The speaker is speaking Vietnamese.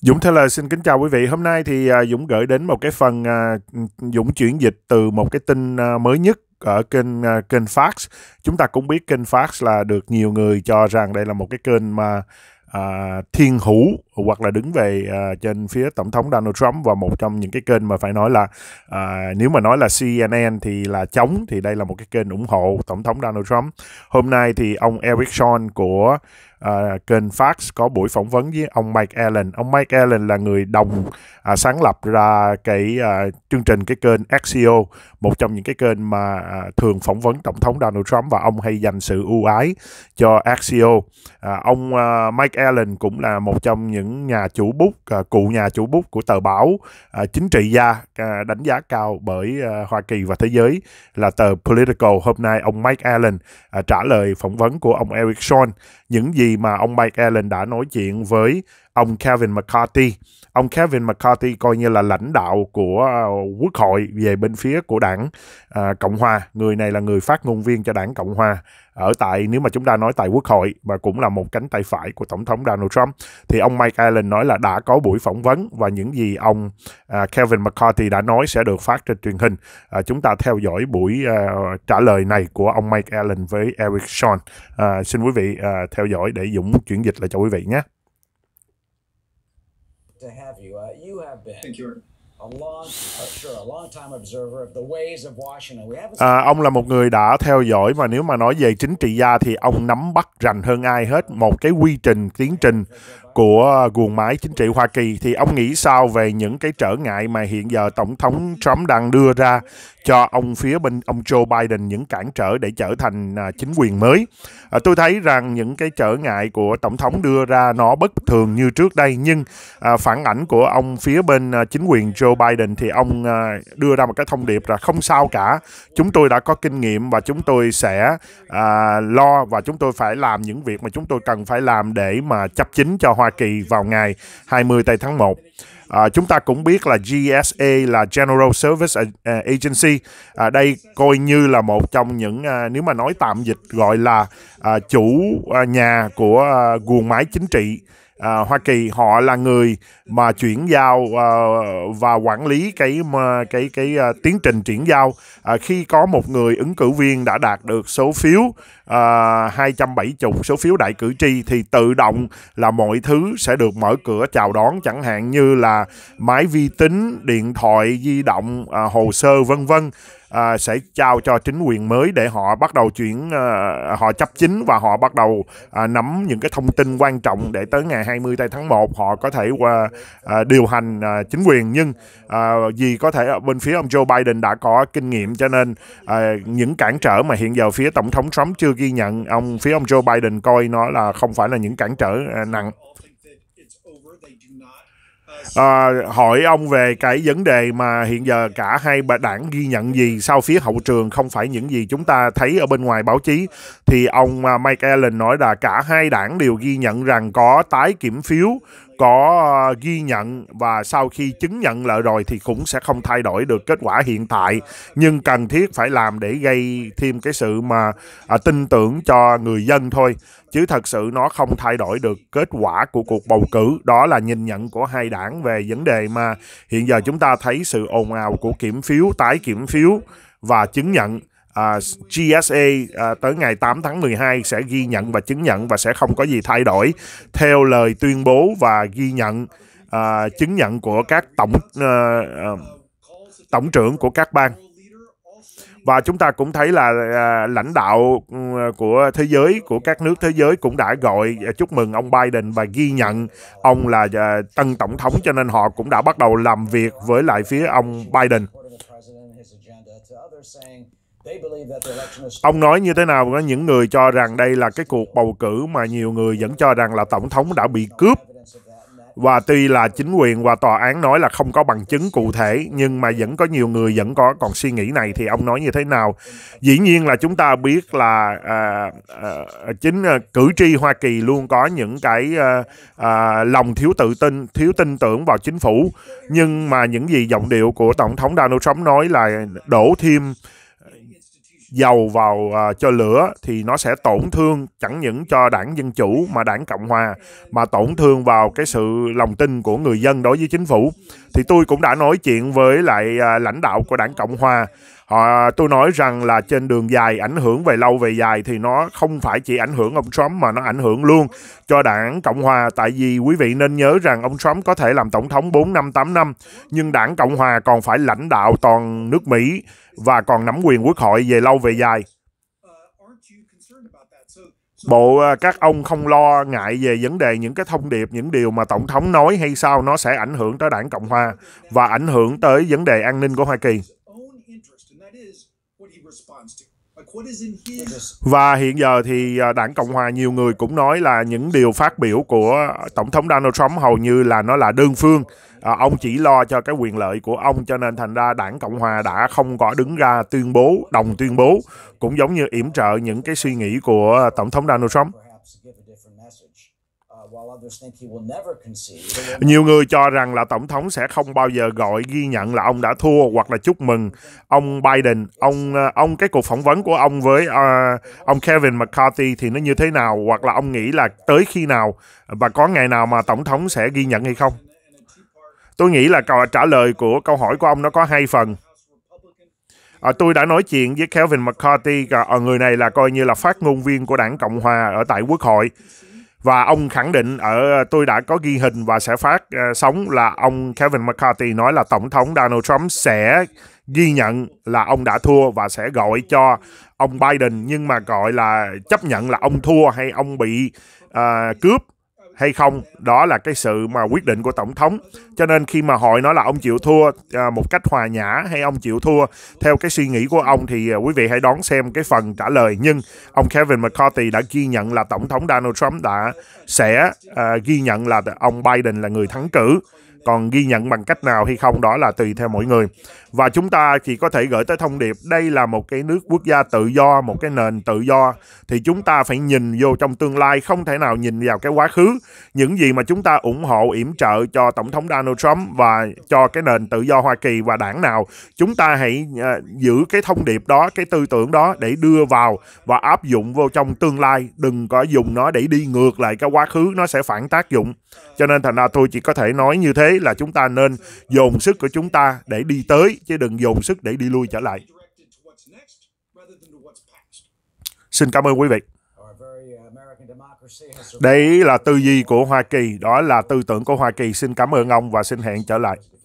Dũng Taylor xin kính chào quý vị. Hôm nay thì à, Dũng gửi đến một cái phần à, Dũng chuyển dịch từ một cái tin à, mới nhất ở kênh kênh Fox. Chúng ta cũng biết kênh Fox là được nhiều người cho rằng đây là một cái kênh mà à, thiên hữu hoặc là đứng về uh, trên phía tổng thống Donald Trump và một trong những cái kênh mà phải nói là uh, nếu mà nói là CNN thì là chống thì đây là một cái kênh ủng hộ tổng thống Donald Trump. Hôm nay thì ông Eric Sean của uh, kênh Fox có buổi phỏng vấn với ông Mike Allen. Ông Mike Allen là người đồng uh, sáng lập ra cái uh, chương trình cái kênh Axio, một trong những cái kênh mà uh, thường phỏng vấn tổng thống Donald Trump và ông hay dành sự ưu ái cho Axio. Uh, ông uh, Mike Allen cũng là một trong những những nhà chủ bút à, cụ nhà chủ bút của tờ báo à, chính trị gia à, đánh giá cao bởi Hoa Kỳ và thế giới là tờ Political hôm nay ông Mike Allen trả lời phỏng vấn của ông Eric Schorn những gì mà ông Mike Allen đã nói chuyện với ông Kevin McCarthy ông Kevin McCarthy coi như là lãnh đạo của ờ, quốc hội về bên phía của đảng à, Cộng hòa người này là người phát ngôn viên cho đảng Cộng hòa ở tại nếu mà chúng ta nói tại quốc hội và cũng là một cánh tay phải của tổng thống Donald Trump thì ông Mike Allen nói là đã có buổi phỏng vấn và những gì ông à, Kevin McCarthy đã nói sẽ được phát trên truyền hình à, chúng ta theo dõi buổi à, trả lời này của ông Mike Allen với Eric Sean à, xin quý vị à, theo dõi để Dũng chuyển dịch lại cho quý vị nhé to have you. Uh, you have been. Thank you. ông là một người đã theo dõi và nếu mà nói về chính trị gia thì ông nắm bắt rành hơn ai hết một cái quy trình tiến trình của ờ, guồng máy chính trị Hoa Kỳ thì ông nghĩ sao về những cái trở ngại mà hiện giờ tổng thống Trump đang đưa ra cho ông phía bên ông Joe Biden những cản trở để trở thành à, chính quyền mới. À, tôi thấy rằng những cái trở ngại của tổng thống đưa ra nó bất thường như trước đây nhưng à, phản ảnh của ông phía bên chính quyền Joe Biden thì ông đưa ra một cái thông điệp là không sao cả. Chúng tôi đã có kinh nghiệm và chúng tôi sẽ lo và chúng tôi phải làm những việc mà chúng tôi cần phải làm để mà chấp chính cho Hoa Kỳ vào ngày 20 tây tháng 1. À, chúng ta cũng biết là GSA là General Service à, Agency. À, đây coi như là một trong những à, nếu mà nói tạm dịch gọi là à, chủ à, nhà của à, guồng máy chính trị à, Hoa Kỳ họ là người mà chuyển giao à, và quản lý cái cái cái à, tiến trình chuyển giao à, khi có một người ứng cử viên đã đạt được số phiếu à, 270 số phiếu đại cử tri thì tự động là mọi thứ sẽ được mở cửa chào đón chẳng hạn như là máy vi tính, điện thoại di động, à, hồ sơ vân vân à, sẽ trao cho chính quyền mới để họ bắt đầu chuyển à, họ chấp chính và họ bắt đầu à, nắm những cái thông tin quan trọng để tới ngày 20 tháng 1 họ có thể qua à, điều hành à, chính quyền nhưng à, vì có thể bên phía ông Joe Biden đã có kinh nghiệm cho nên à, những cản trở mà hiện giờ phía tổng thống Trump chưa ghi nhận ông phía ông Joe Biden coi nó là không phải là những cản trở à, nặng à, hỏi ông về cái vấn đề mà hiện giờ cả hai đảng ghi nhận gì sau phía hậu trường không phải những gì chúng ta thấy ở bên ngoài báo chí thì ông à, Mike Allen nói là cả hai đảng đều ghi nhận rằng có tái kiểm phiếu có ờ, ghi nhận và sau khi chứng nhận lợi rồi thì cũng sẽ không thay đổi được kết quả hiện tại nhưng cần thiết phải làm để gây thêm cái sự mà à, tin tưởng cho người dân thôi chứ thật sự nó không thay đổi được kết quả của cuộc bầu cử đó là nhìn nhận của hai đảng về vấn đề mà hiện giờ chúng ta thấy sự ồn ào của kiểm phiếu tái kiểm phiếu và chứng nhận uh, à, GSA uh, à, tới ngày 8 tháng 12 sẽ ghi nhận và chứng nhận và sẽ không có gì thay đổi theo lời tuyên bố và ghi nhận uh, chứng nhận của các tổng uh, uh, tổng trưởng của các bang và chúng ta cũng thấy là lãnh đạo ừ, của thế giới của các nước thế giới cũng đã gọi chúc mừng ông Biden và ghi nhận ông là tân tổng thống cho nên họ cũng đã bắt đầu làm việc với lại phía ông Biden Ông nói như thế nào có những người cho rằng đây là cái cuộc bầu cử mà nhiều người vẫn cho rằng là tổng thống đã bị cướp. Và tuy là chính quyền và tòa án nói là không có bằng chứng cụ thể nhưng mà vẫn có nhiều người vẫn có còn suy nghĩ này thì ông nói như thế nào? Dĩ nhiên là chúng ta biết là à, à, chính à, cử tri Hoa Kỳ luôn có những cái à, à, lòng thiếu tự tin, thiếu tin tưởng vào chính phủ nhưng mà những gì giọng điệu của tổng thống Donald Trump nói là đổ thêm dầu vào à, cho lửa thì nó sẽ tổn thương chẳng những cho đảng Dân Chủ mà đảng Cộng Hòa mà tổn thương vào cái sự lòng tin của người dân đối với chính phủ. Thì tôi cũng đã nói chuyện với lại à, lãnh đạo của đảng Cộng Hòa họ ờ, tôi nói rằng là trên đường dài ảnh hưởng về lâu về dài thì nó không phải chỉ ảnh hưởng ông Trump mà nó ảnh hưởng luôn cho đảng Cộng Hòa tại vì quý vị nên nhớ rằng ông Trump có thể làm tổng thống 4 năm 8 năm nhưng đảng Cộng Hòa còn phải lãnh đạo toàn nước Mỹ và còn nắm quyền quốc hội về lâu về dài. Bộ ờ, các ông không lo ngại về vấn đề những cái thông điệp, những điều mà Tổng thống nói hay sao nó sẽ ảnh hưởng tới đảng Cộng Hòa và ảnh hưởng tới vấn đề an ninh của Hoa Kỳ. Và hiện giờ thì à, đảng Cộng Hòa nhiều người cũng nói là những điều phát biểu của Tổng thống Donald Trump hầu như là nó là đơn phương. À, ông chỉ lo cho cái quyền lợi của ông cho nên thành ra đảng Cộng Hòa đã không có đứng ra tuyên bố, đồng tuyên bố, cũng giống như yểm trợ những cái suy nghĩ của Tổng thống Donald Trump. Nhiều người cho rằng là tổng thống sẽ không bao giờ gọi ghi nhận là ông đã thua hoặc là chúc mừng ông Biden, ông ờ, ông cái cuộc phỏng vấn của ông với uh, ông Kevin McCarthy thì nó như thế nào hoặc là ông nghĩ là tới khi nào và có ngày nào mà tổng thống sẽ ghi nhận hay không? Tôi nghĩ là câu trả lời của câu hỏi của ông nó có hai phần. À, tôi đã nói chuyện với Kevin McCarthy, à, người này là coi như là phát ngôn viên của đảng Cộng hòa ở tại Quốc hội và ông khẳng định ở ờ, tôi đã có ghi hình và sẽ phát uh, sóng là ông Kevin McCarthy nói là tổng thống Donald Trump sẽ ghi nhận là ông đã thua và sẽ gọi cho ông Biden nhưng mà gọi là chấp nhận là ông thua hay ông bị uh, cướp hay không đó là cái sự mà quyết định của tổng thống cho nên khi mà hội nói là ông chịu thua à, một cách hòa nhã hay ông chịu thua theo cái suy nghĩ của ông thì à, quý vị hãy đón xem cái phần trả lời nhưng ông Kevin McCarthy đã ghi nhận là tổng thống Donald Trump đã sẽ à, ghi nhận là ông Biden là người thắng cử còn ghi nhận bằng cách nào hay không đó là tùy theo mỗi người và chúng ta chỉ có thể gửi tới thông điệp đây là một cái nước quốc gia tự do một cái nền tự do thì chúng ta phải nhìn vô trong tương lai không thể nào nhìn vào cái quá khứ những gì mà chúng ta ủng hộ yểm trợ cho tổng thống Donald Trump và cho cái nền tự do Hoa Kỳ và đảng nào chúng ta hãy ờ, giữ cái thông điệp đó cái tư tưởng đó để đưa vào và áp dụng vô trong tương lai đừng có dùng nó để đi ngược lại cái quá khứ nó sẽ phản tác dụng cho nên thành ra tôi chỉ có thể nói như thế là chúng ta nên dồn sức của chúng ta để đi tới chứ đừng dồn sức để đi lui trở lại. Xin cảm ơn quý vị. Đấy là tư duy của Hoa Kỳ, đó là tư tưởng của Hoa Kỳ. Xin cảm ơn ông và xin hẹn trở lại.